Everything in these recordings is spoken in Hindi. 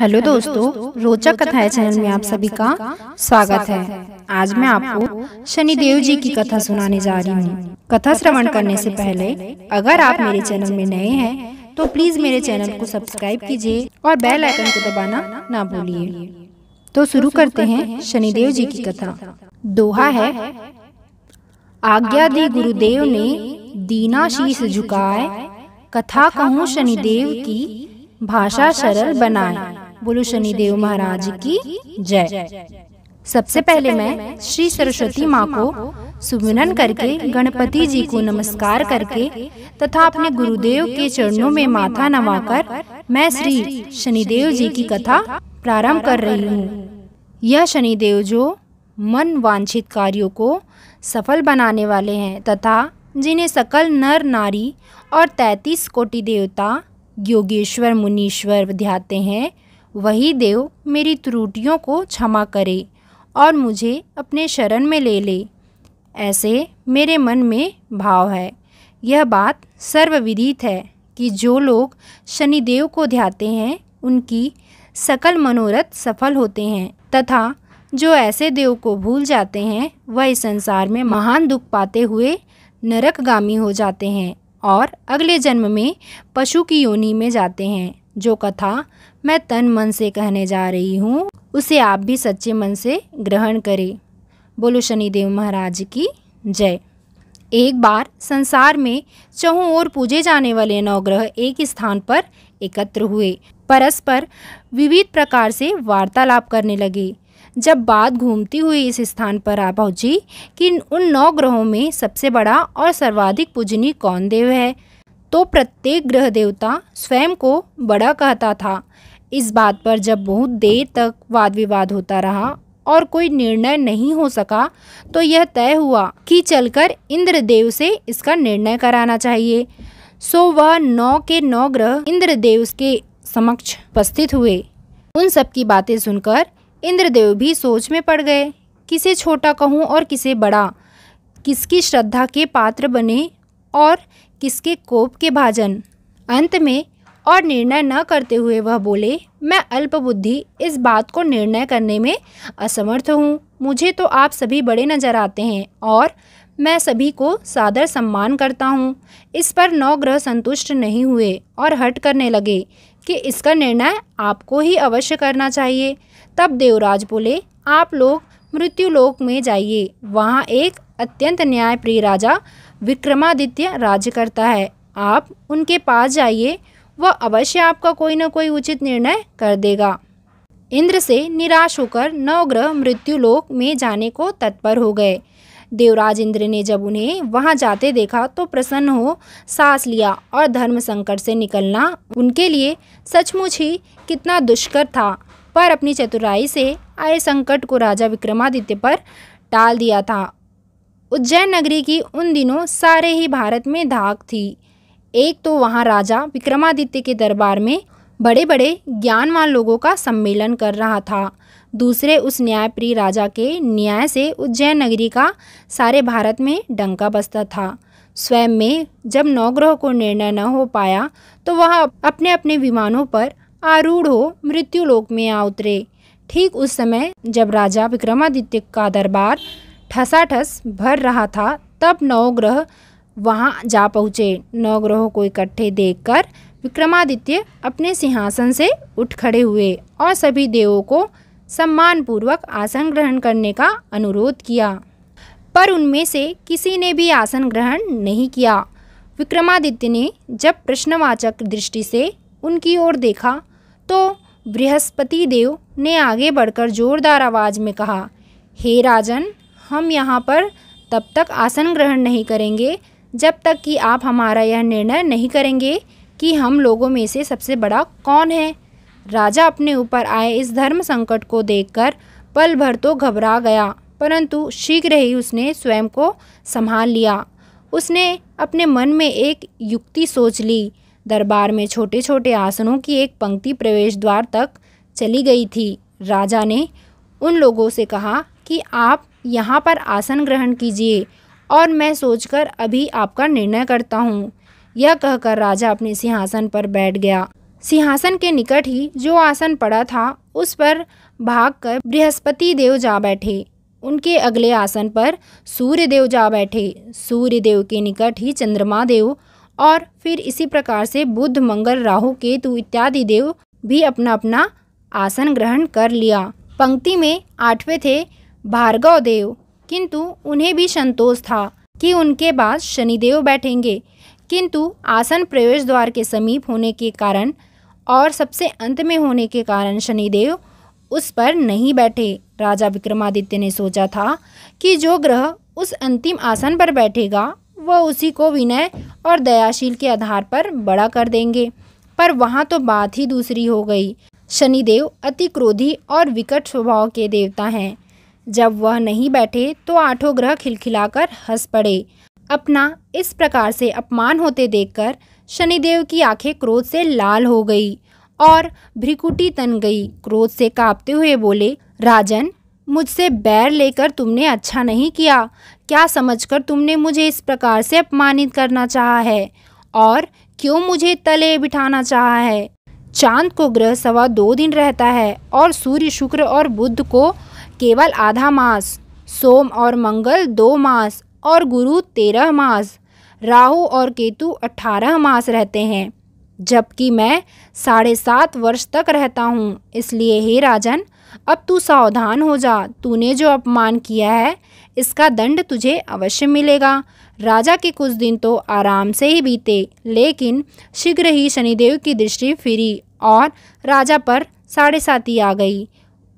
हेलो दोस्तों रोचक कथाएं चैनल में आप सभी का स्वागत है आज मैं आपको शनिदेव जी की कथा सुनाने जा रही हूँ कथा श्रवण करने से पहले अगर आप मेरे चैनल में नए हैं तो, तो प्लीज मेरे चैनल को सब्सक्राइब कीजिए और बेल आइकन को दबाना ना भूलिए तो, तो शुरू करते हैं शनिदेव जी की कथा दोहा है आज्ञा दी गुरुदेव ने दीना शीश झुकाए कथा कहूँ शनिदेव की भाषा सरल बनाए बोलो शनिदेव महाराज की जय सबसे पहले मैं श्री सरस्वती माँ को सुमिरन करके गणपति जी को नमस्कार करके तथा अपने गुरुदेव के चरणों में माथा नवाकर मैं श्री शनिदेव जी की कथा प्रारंभ कर रही हूँ यह शनिदेव जो मन वांछित कार्यों को सफल बनाने वाले हैं तथा जिन्हें सकल नर नारी और तैतीस कोटि देवता योगेश्वर मुनीश्वर ध्याते हैं वही देव मेरी त्रुटियों को क्षमा करे और मुझे अपने शरण में ले ले ऐसे मेरे मन में भाव है यह बात सर्वविदित है कि जो लोग शनिदेव को ध्याते हैं उनकी सकल मनोरथ सफल होते हैं तथा जो ऐसे देव को भूल जाते हैं वह इस संसार में महान दुख पाते हुए नरकगामी हो जाते हैं और अगले जन्म में पशु की योनि में जाते हैं जो कथा मैं तन मन से कहने जा रही हूँ उसे आप भी सच्चे मन से ग्रहण करें बोलो शनिदेव महाराज की जय एक बार संसार में चहु ओर पूजे जाने वाले नौ ग्रह एक स्थान पर एकत्र हुए परस्पर विविध प्रकार से वार्तालाप करने लगे जब बात घूमती हुई इस स्थान पर आ पहुंची कि उन नौ ग्रहों में सबसे बड़ा और सर्वाधिक पूजनीय कौन देव है तो प्रत्येक ग्रह देवता स्वयं को बड़ा कहता था इस बात पर जब बहुत देर तक वाद विवाद होता रहा और कोई निर्णय नहीं हो सका तो यह तय हुआ कि चलकर इंद्रदेव से इसका निर्णय कराना चाहिए सो वह नौ के नौ ग्रह इंद्रदेव के समक्ष उपस्थित हुए उन सब की बातें सुनकर इंद्रदेव भी सोच में पड़ गए किसे छोटा कहूँ और किसे बड़ा किसकी श्रद्धा के पात्र बने और किसके कोप के भाजन अंत में और निर्णय न करते हुए वह बोले मैं अल्पबुद्धि इस बात को निर्णय करने में असमर्थ हूँ मुझे तो आप सभी बड़े नजर आते हैं और मैं सभी को सादर सम्मान करता हूँ इस पर नौ ग्रह संतुष्ट नहीं हुए और हट करने लगे कि इसका निर्णय आपको ही अवश्य करना चाहिए तब देवराज बोले आप लोग मृत्युलोक में जाइए वहाँ एक अत्यंत न्यायप्रिय राजा विक्रमादित्य राज्य करता है आप उनके पास जाइए वह अवश्य आपका कोई न कोई उचित निर्णय कर देगा इंद्र से निराश होकर नवग्रह मृत्युलोक में जाने को तत्पर हो गए देवराज इंद्र ने जब उन्हें वहां जाते देखा तो प्रसन्न हो सांस लिया और धर्म संकट से निकलना उनके लिए सचमुच ही कितना दुष्कर था पर अपनी चतुराई से आए संकट को राजा विक्रमादित्य पर टाल दिया था उज्जैन नगरी की उन दिनों सारे ही भारत में धाक थी एक तो वहाँ राजा विक्रमादित्य के दरबार में बड़े बड़े ज्ञानवान लोगों का सम्मेलन कर रहा था दूसरे उस न्यायप्रिय राजा के न्याय से उज्जैन नगरी का सारे भारत में डंका बसता था स्वयं में जब नौग्रह को निर्णय न हो पाया तो वह अपने अपने विमानों पर आरूढ़ हो मृत्यु लोक में आ उतरे ठीक उस समय जब राजा विक्रमादित्य का दरबार ठसाठस भर रहा था तब नवग्रह वहाँ जा पहुँचे नवग्रहों को इकट्ठे देखकर विक्रमादित्य अपने सिंहासन से उठ खड़े हुए और सभी देवों को सम्मानपूर्वक आसन ग्रहण करने का अनुरोध किया पर उनमें से किसी ने भी आसन ग्रहण नहीं किया विक्रमादित्य ने जब प्रश्नवाचक दृष्टि से उनकी ओर देखा तो बृहस्पति देव ने आगे बढ़कर जोरदार आवाज़ में कहा हे राजन हम यहाँ पर तब तक आसन ग्रहण नहीं करेंगे जब तक कि आप हमारा यह निर्णय नहीं करेंगे कि हम लोगों में से सबसे बड़ा कौन है राजा अपने ऊपर आए इस धर्म संकट को देखकर पल भर तो घबरा गया परंतु शीघ्र ही उसने स्वयं को संभाल लिया उसने अपने मन में एक युक्ति सोच ली दरबार में छोटे छोटे आसनों की एक पंक्ति प्रवेश द्वार तक चली गई थी राजा ने उन लोगों से कहा कि आप यहाँ पर आसन ग्रहण कीजिए और मैं सोचकर अभी आपका निर्णय करता हूँ यह कहकर राजा अपने सिंहासन पर बैठ गया सिंहासन के निकट ही जो आसन पड़ा था उस पर भागकर बृहस्पति देव जा बैठे उनके अगले आसन पर सूर्य देव जा बैठे सूर्य देव के निकट ही चंद्रमा देव और फिर इसी प्रकार से बुध मंगल राहु केतु इत्यादि देव भी अपना अपना आसन ग्रहण कर लिया पंक्ति में आठवें थे भार्गव देव किंतु उन्हें भी संतोष था कि उनके बाद शनिदेव बैठेंगे किंतु आसन प्रवेश द्वार के समीप होने के कारण और सबसे अंत में होने के कारण शनिदेव उस पर नहीं बैठे राजा विक्रमादित्य ने सोचा था कि जो ग्रह उस अंतिम आसन पर बैठेगा वह उसी को विनय और दयाशील के आधार पर बड़ा कर देंगे पर वहाँ तो बात ही दूसरी हो गई शनिदेव अति क्रोधी और विकट स्वभाव के देवता हैं जब वह नहीं बैठे तो आठों ग्रह खिलखिलाकर हंस पड़े अपना इस प्रकार से अपमान होते देखकर शनिदेव की आंखें क्रोध से लाल हो गई और भ्रिकुटी तन गई क्रोध से कांपते हुए बोले राजन मुझसे बैर लेकर तुमने अच्छा नहीं किया क्या समझकर तुमने मुझे इस प्रकार से अपमानित करना चाहा है और क्यों मुझे तले बिठाना चाहा है चांद को ग्रह सवा दो दिन रहता है और सूर्य शुक्र और बुध को केवल आधा मास सोम और मंगल दो मास और गुरु तेरह मास राहु और केतु अठारह मास रहते हैं जबकि मैं साढ़े सात वर्ष तक रहता हूँ इसलिए हे राजन अब तू सावधान हो जा तूने जो अपमान किया है इसका दंड तुझे अवश्य मिलेगा राजा के कुछ दिन तो आराम से ही बीते लेकिन शीघ्र ही शनिदेव की दृष्टि फिरी और राजा पर साढ़े साथी आ गई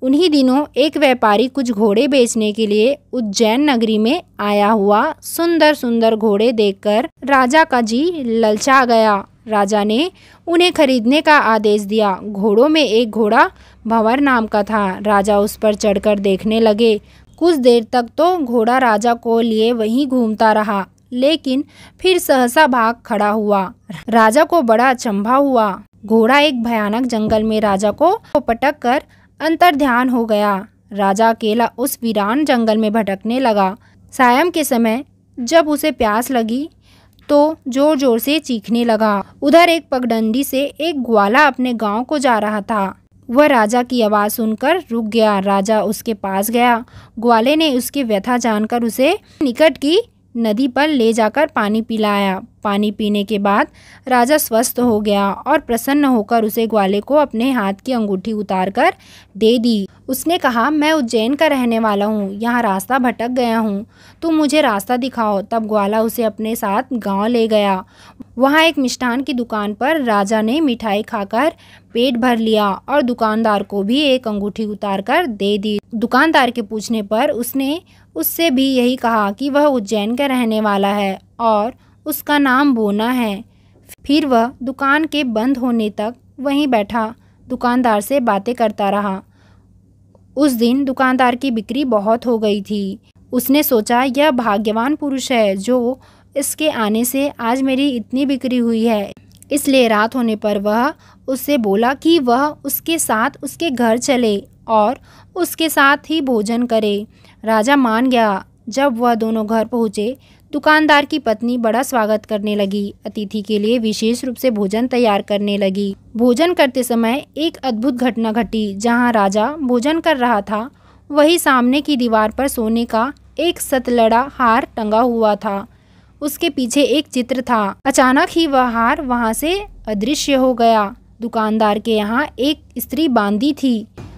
उन्हीं दिनों एक व्यापारी कुछ घोड़े बेचने के लिए उज्जैन नगरी में आया हुआ सुंदर सुंदर घोड़े देखकर राजा का जी ललचा गया राजा ने उन्हें खरीदने का आदेश दिया घोड़ों में एक घोड़ा भंवर नाम का था राजा उस पर चढ़कर देखने लगे कुछ देर तक तो घोड़ा राजा को लिए वहीं घूमता रहा लेकिन फिर सहसा भाग खड़ा हुआ राजा को बड़ा अचंभा हुआ घोड़ा एक भयानक जंगल में राजा को पटक कर अंतर ध्यान हो गया राजा अकेला उस वीरान जंगल में भटकने लगा सायम के समय जब उसे प्यास लगी तो जोर जोर से चीखने लगा उधर एक पगडंडी से एक ग्वाला अपने गांव को जा रहा था वह राजा की आवाज़ सुनकर रुक गया राजा उसके पास गया ग्वाले ने उसकी व्यथा जानकर उसे निकट की नदी पर ले जाकर पानी पिलाया पानी पीने के बाद राजा स्वस्थ हो गया और प्रसन्न होकर उसे ग्वाले को अपने हाथ की अंगूठी उतार कर दे दी उसने कहा मैं उज्जैन का रहने वाला हूँ यहाँ रास्ता भटक गया हूँ तुम मुझे रास्ता दिखाओ तब ग्वाला उसे अपने साथ गांव ले गया वहाँ एक मिष्ठान की दुकान पर राजा ने मिठाई खाकर पेट भर लिया और दुकानदार को भी एक अंगूठी उतार कर दे दी दुकानदार के पूछने पर उसने उससे भी यही कहा कि वह उज्जैन का रहने वाला है और उसका नाम बोना है फिर वह दुकान के बंद होने तक वहीं बैठा दुकानदार से बातें करता रहा उस दिन दुकानदार की बिक्री बहुत हो गई थी उसने सोचा यह भाग्यवान पुरुष है जो इसके आने से आज मेरी इतनी बिक्री हुई है इसलिए रात होने पर वह उससे बोला कि वह उसके साथ उसके घर चले और उसके साथ ही भोजन करे राजा मान गया जब वह दोनों घर पहुँचे दुकानदार की पत्नी बड़ा स्वागत करने लगी अतिथि के लिए विशेष रूप से भोजन तैयार करने लगी भोजन करते समय एक अद्भुत घटना घटी जहां राजा भोजन कर रहा था वही सामने की दीवार पर सोने का एक सतलड़ा हार टंगा हुआ था उसके पीछे एक चित्र था अचानक ही वह हार वहाँ से अदृश्य हो गया दुकानदार के यहाँ एक स्त्री बांधी थी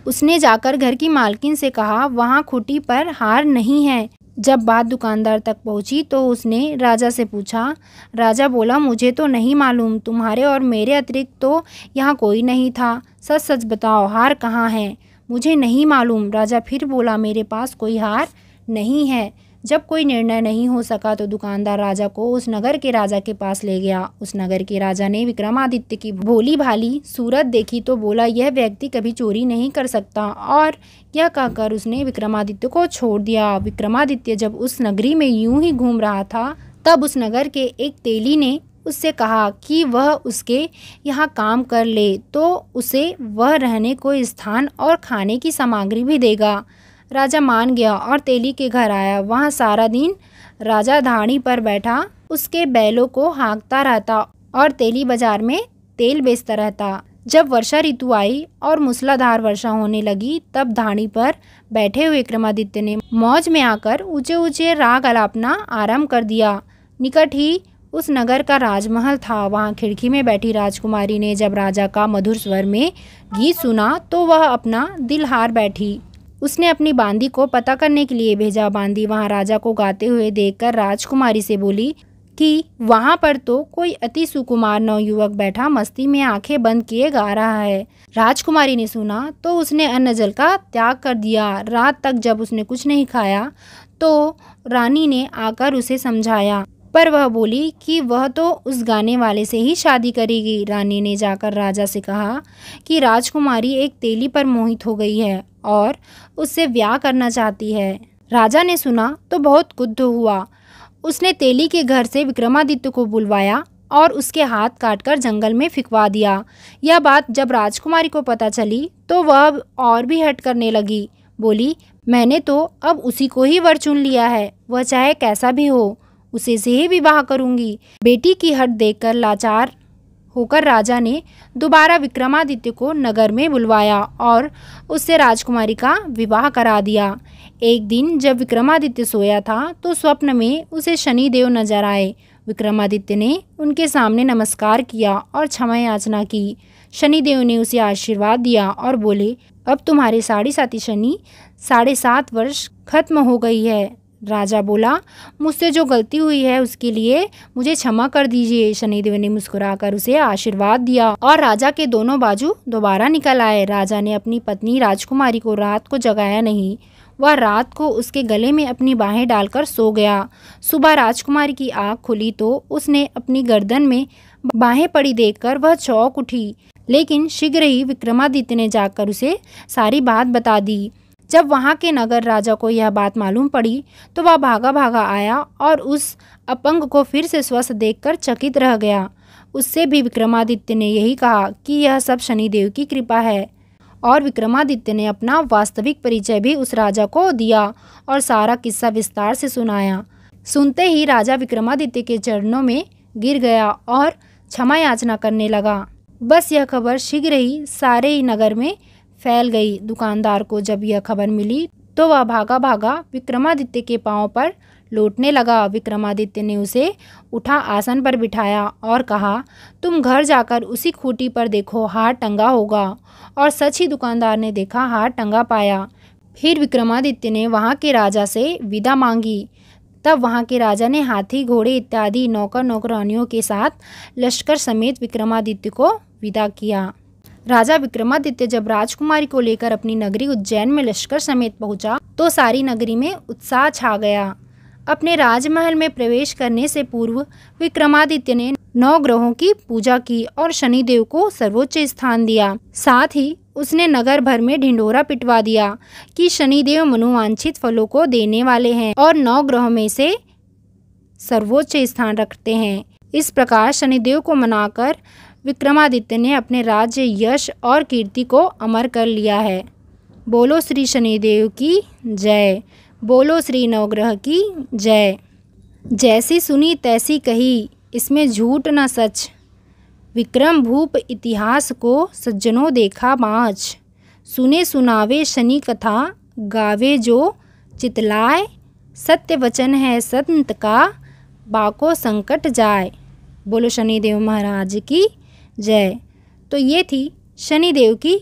उसने जाकर घर की मालकिन से कहा वहाँ खुटी पर हार नहीं है जब बात दुकानदार तक पहुंची तो उसने राजा से पूछा राजा बोला मुझे तो नहीं मालूम तुम्हारे और मेरे अतिरिक्त तो यहाँ कोई नहीं था सच सच बताओ हार कहाँ है मुझे नहीं मालूम राजा फिर बोला मेरे पास कोई हार नहीं है जब कोई निर्णय नहीं हो सका तो दुकानदार राजा को उस नगर के राजा के पास ले गया उस नगर के राजा ने विक्रमादित्य की भोली भाली सूरत देखी तो बोला यह व्यक्ति कभी चोरी नहीं कर सकता और यह कहकर उसने विक्रमादित्य को छोड़ दिया विक्रमादित्य जब उस नगरी में यूं ही घूम रहा था तब उस नगर के एक तेली ने उससे कहा कि वह उसके यहाँ काम कर ले तो उसे वह रहने को स्थान और खाने की सामग्री भी देगा राजा मान गया और तेली के घर आया वहाँ सारा दिन राजा धाड़ी पर बैठा उसके बैलों को हाँकता रहता और तेली बाजार में तेल बेचता रहता जब वर्षा ऋतु आई और मूसलाधार वर्षा होने लगी तब धाणी पर बैठे हुए क्रमादित्य ने मौज में आकर ऊंचे ऊंचे राग अलापना आरम्भ कर दिया निकट ही उस नगर का राजमहल था वहाँ खिड़की में बैठी राजकुमारी ने जब राजा का मधुर स्वर में गीत सुना तो वह अपना दिल हार बैठी उसने अपनी बांदी को पता करने के लिए भेजा बांदी वहाँ राजा को गाते हुए देखकर राजकुमारी से बोली कि वहाँ पर तो कोई अति सुकुमार युवक बैठा मस्ती में आंखें बंद किए गा रहा है राजकुमारी ने सुना तो उसने अन्न जल का त्याग कर दिया रात तक जब उसने कुछ नहीं खाया तो रानी ने आकर उसे समझाया पर वह बोली कि वह तो उस गाने वाले से ही शादी करेगी रानी ने जाकर राजा से कहा कि राजकुमारी एक तेली पर मोहित हो गई है और उससे ब्याह करना चाहती है राजा ने सुना तो बहुत क्रुद्ध हुआ उसने तेली के घर से विक्रमादित्य को बुलवाया और उसके हाथ काटकर जंगल में फिकवा दिया यह बात जब राजकुमारी को पता चली तो वह और भी हट करने लगी बोली मैंने तो अब उसी को ही वर चुन लिया है वह चाहे कैसा भी हो उसे से ही विवाह करूंगी बेटी की हट देखकर लाचार होकर राजा ने दोबारा विक्रमादित्य को नगर में बुलवाया और उससे राजकुमारी का विवाह करा दिया एक दिन जब विक्रमादित्य सोया था तो स्वप्न में उसे शनिदेव नजर आए विक्रमादित्य ने उनके सामने नमस्कार किया और क्षमा याचना की शनिदेव ने उसे आशीर्वाद दिया और बोले अब तुम्हारे साढ़े साथी शनि साढ़े सात वर्ष खत्म हो गई है राजा बोला मुझसे जो गलती हुई है उसके लिए मुझे क्षमा कर दीजिए शनिदेव ने मुस्कुराकर उसे आशीर्वाद दिया और राजा के दोनों बाजू दोबारा निकल आए राजा ने अपनी पत्नी राजकुमारी को रात को जगाया नहीं वह रात को उसके गले में अपनी बाहें डालकर सो गया सुबह राजकुमारी की आँख खुली तो उसने अपनी गर्दन में बाहें पड़ी देखकर वह चौक उठी लेकिन शीघ्र ही विक्रमादित्य ने जाकर उसे सारी बात बता दी जब वहाँ के नगर राजा को यह बात मालूम पड़ी तो वह भागा भागा आया और उस अपंग को फिर से स्वस्थ देखकर चकित रह गया उससे भी विक्रमादित्य ने यही कहा कि यह सब शनिदेव की कृपा है और विक्रमादित्य ने अपना वास्तविक परिचय भी उस राजा को दिया और सारा किस्सा विस्तार से सुनाया सुनते ही राजा विक्रमादित्य के चरणों में गिर गया और क्षमा याचना करने लगा बस यह खबर शीघ्र ही सारे ही नगर में फैल गई दुकानदार को जब यह खबर मिली तो वह भागा भागा विक्रमादित्य के पाँव पर लौटने लगा विक्रमादित्य ने उसे उठा आसन पर बिठाया और कहा तुम घर जाकर उसी खूटी पर देखो हार टंगा होगा और सच ही दुकानदार ने देखा हार टंगा पाया फिर विक्रमादित्य ने वहाँ के राजा से विदा मांगी तब वहाँ के राजा ने हाथी घोड़े इत्यादि नौकर नौकरानियों के साथ लश्कर समेत विक्रमादित्य को विदा किया राजा विक्रमादित्य जब राजकुमारी को लेकर अपनी नगरी उज्जैन में लश्कर समेत पहुंचा तो सारी नगरी में उत्साह छा गया अपने राजमहल में प्रवेश करने से पूर्व विक्रमादित्य ने नौ ग्रहों की पूजा की और शनिदेव को सर्वोच्च स्थान दिया साथ ही उसने नगर भर में ढिंडोरा पिटवा दिया कि शनिदेव मनोवांछित फलों को देने वाले हैं और नौ ग्रहों में से सर्वोच्च स्थान रखते हैं इस प्रकार शनिदेव को मनाकर विक्रमादित्य ने अपने राज्य यश और कीर्ति को अमर कर लिया है बोलो श्री शनिदेव की जय बोलो श्री नवग्रह की जय जैसी सुनी तैसी कही इसमें झूठ न सच विक्रम भूप इतिहास को सज्जनों देखा माच सुने सुनावे शनि कथा गावे जो चितलाए सत्य वचन है संत का बाको संकट जाए बोलो शनिदेव महाराज की जय तो ये थी शनिदेव की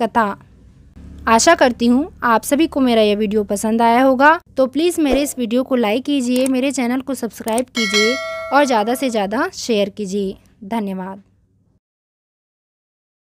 कथा आशा करती हूँ आप सभी को मेरा यह वीडियो पसंद आया होगा तो प्लीज़ मेरे इस वीडियो को लाइक कीजिए मेरे चैनल को सब्सक्राइब कीजिए और ज़्यादा से ज़्यादा शेयर कीजिए धन्यवाद